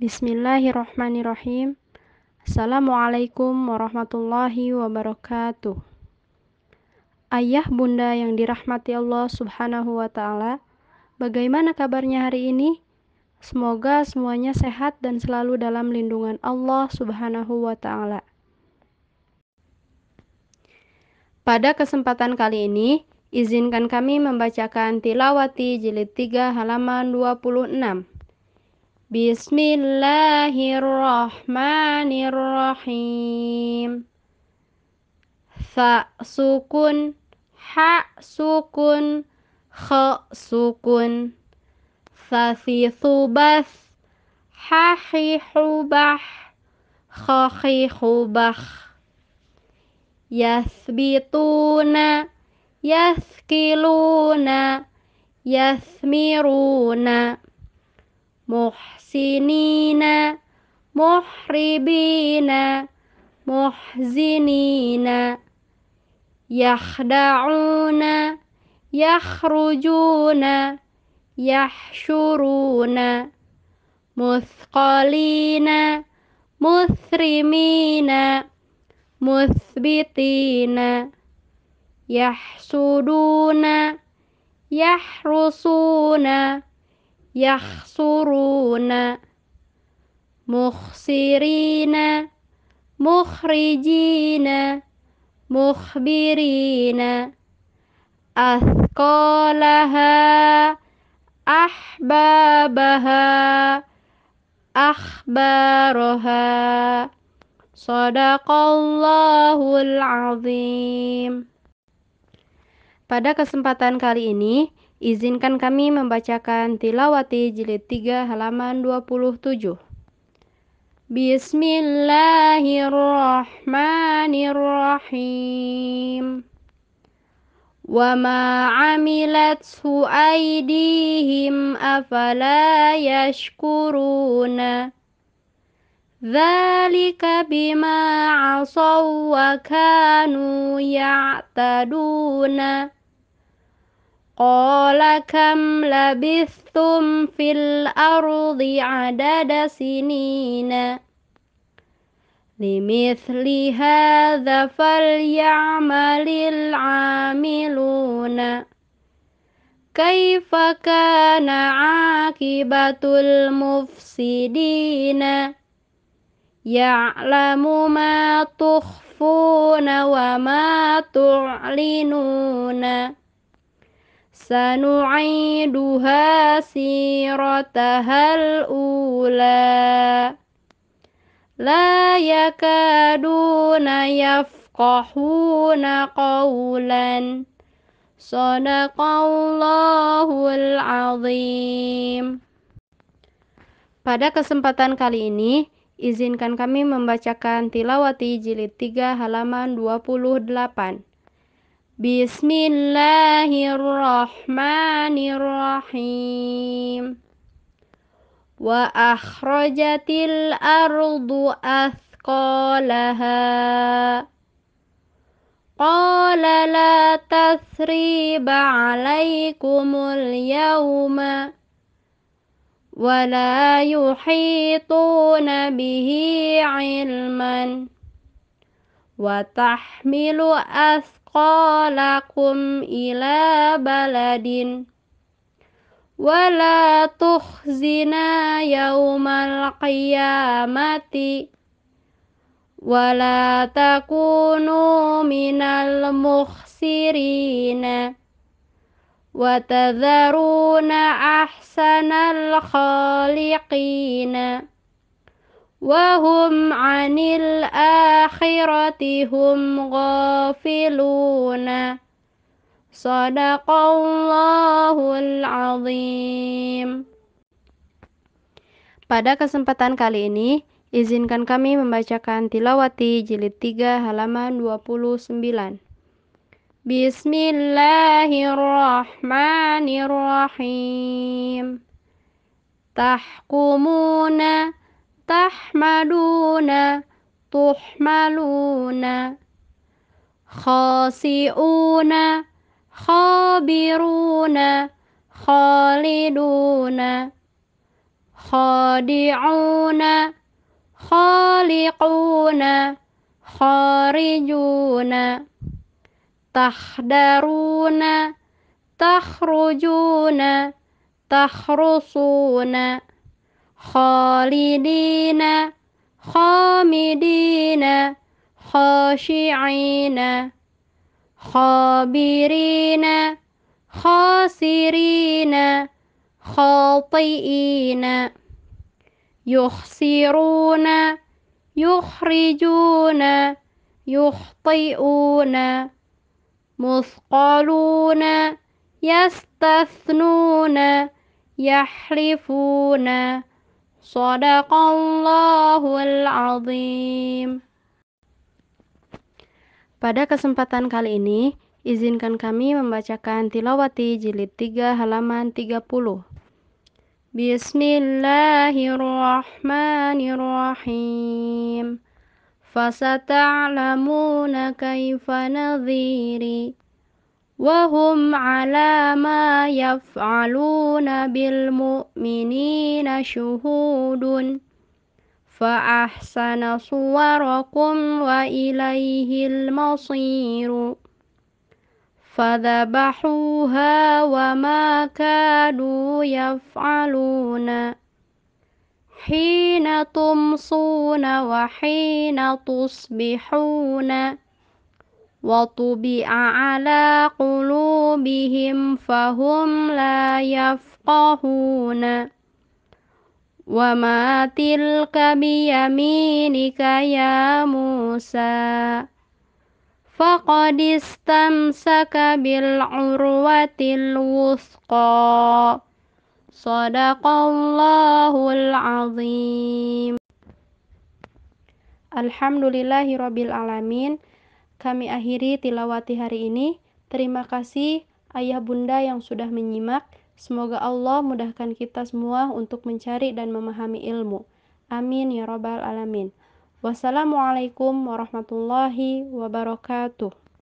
Bismillahirrahmanirrahim. Assalamualaikum warahmatullahi wabarakatuh. Ayah bunda yang dirahmati Allah Subhanahu wa taala, bagaimana kabarnya hari ini? Semoga semuanya sehat dan selalu dalam lindungan Allah Subhanahu wa taala. Pada kesempatan kali ini, izinkan kami membacakan tilawati jilid 3 halaman 26. بسم الله الرحمن الرحيم ثأ سكن حاء سكن خاء سكن ثثيث بث حاحي حبح خاخي خبخ يثبتون يثكلون يثمرون muhsinina muhribina muhzinina yakhda'una yakhrujuna yahsyuruna مثقلين مثرمين مثبتين يحسدون يحرسون يحصرون مخسرين مخرجين مخبرين أثقالها أحبابها أخبارها صدق الله العظيم Pada kesempatan kali ini, Izinkan kami membacakan tilawati jilid 3 halaman 27. Bismillahirrahmanirrahim. Wa ma 'amilat aydihim afala yashkuruna. Dzalika bima 'asaw wa kanu ya'taduna. قال كم لبثتم في الأرض عدد سنين لمثل هذا فليعمل العاملون كيف كان عاقبة المفسدين يعلم ما تخفون وما تعلنون sanu'iduha siratahal ula la yakaduna yafqahuna qawlan sadaqallahul azim pada kesempatan kali ini izinkan kami membacakan tilawati jilid 3 halaman 28 بسم الله الرحمن الرحيم وأخرجت الأرض أثقالها قال لا تثريب عليكم اليوم ولا يحيطون به علما وتحمل أثقالها أثقالكم إلى بلد ولا تخزنا يوم القيامة ولا تكونوا من المخسرين وتذرون أحسن الخالقين وهم عن الآخرة هم غافلون صدق الله العظيم Pada kesempatan kali ini, izinkan kami membacakan tilawati jilid 3 halaman 29. Bismillahirrahmanirrahim. Tahkumuna tahmaduna tuhmaluna khasiuna khabiruna khaliduna khadiuna khaliquna kharijuna tahdaruna tahrujuna tahrusuna خالدين خامدين خاشعين خابرين خاسرين خاطئين يخسرون يخرجون يخطئون مثقلون يستثنون يحلفون Sadaqallahul azim. Pada kesempatan kali ini, izinkan kami membacakan tilawati jilid 3 halaman 30. Bismillahirrahmanirrahim. Fasata'lamuna kaifa nadhiri. وهم على ما يفعلون بالمؤمنين شهود فأحسن صوركم وإليه المصير فذبحوها وما كانوا يفعلون حين تمصون وحين تصبحون وطبع على قلوبهم فهم لا يفقهون وما تلك بيمينك يا موسى فقد استمسك بالعروة الوثقى صدق الله العظيم الحمد لله رب العالمين kami akhiri tilawati hari ini. Terima kasih ayah bunda yang sudah menyimak. Semoga Allah mudahkan kita semua untuk mencari dan memahami ilmu. Amin ya Rabbal 'Alamin. Wassalamualaikum warahmatullahi wabarakatuh.